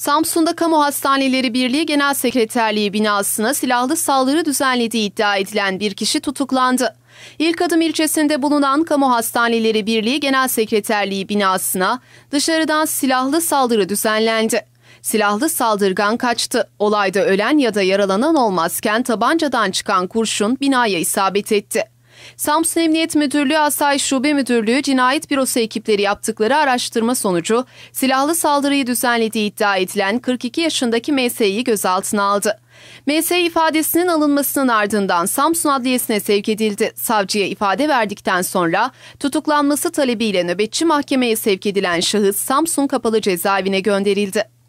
Samsun'da Kamu Hastaneleri Birliği Genel Sekreterliği binasına silahlı saldırı düzenlediği iddia edilen bir kişi tutuklandı. İlk adım ilçesinde bulunan Kamu Hastaneleri Birliği Genel Sekreterliği binasına dışarıdan silahlı saldırı düzenlendi. Silahlı saldırgan kaçtı. Olayda ölen ya da yaralanan olmazken tabancadan çıkan kurşun binaya isabet etti. Samsun Emniyet Müdürlüğü Asayiş Şube Müdürlüğü Cinayet Bürosu ekipleri yaptıkları araştırma sonucu silahlı saldırıyı düzenlediği iddia edilen 42 yaşındaki MS'yi gözaltına aldı. MS ifadesinin alınmasının ardından Samsun Adliyesi'ne sevk edildi. Savcıya ifade verdikten sonra tutuklanması talebiyle nöbetçi mahkemeye sevk edilen şahıs Samsun Kapalı Cezaevine gönderildi.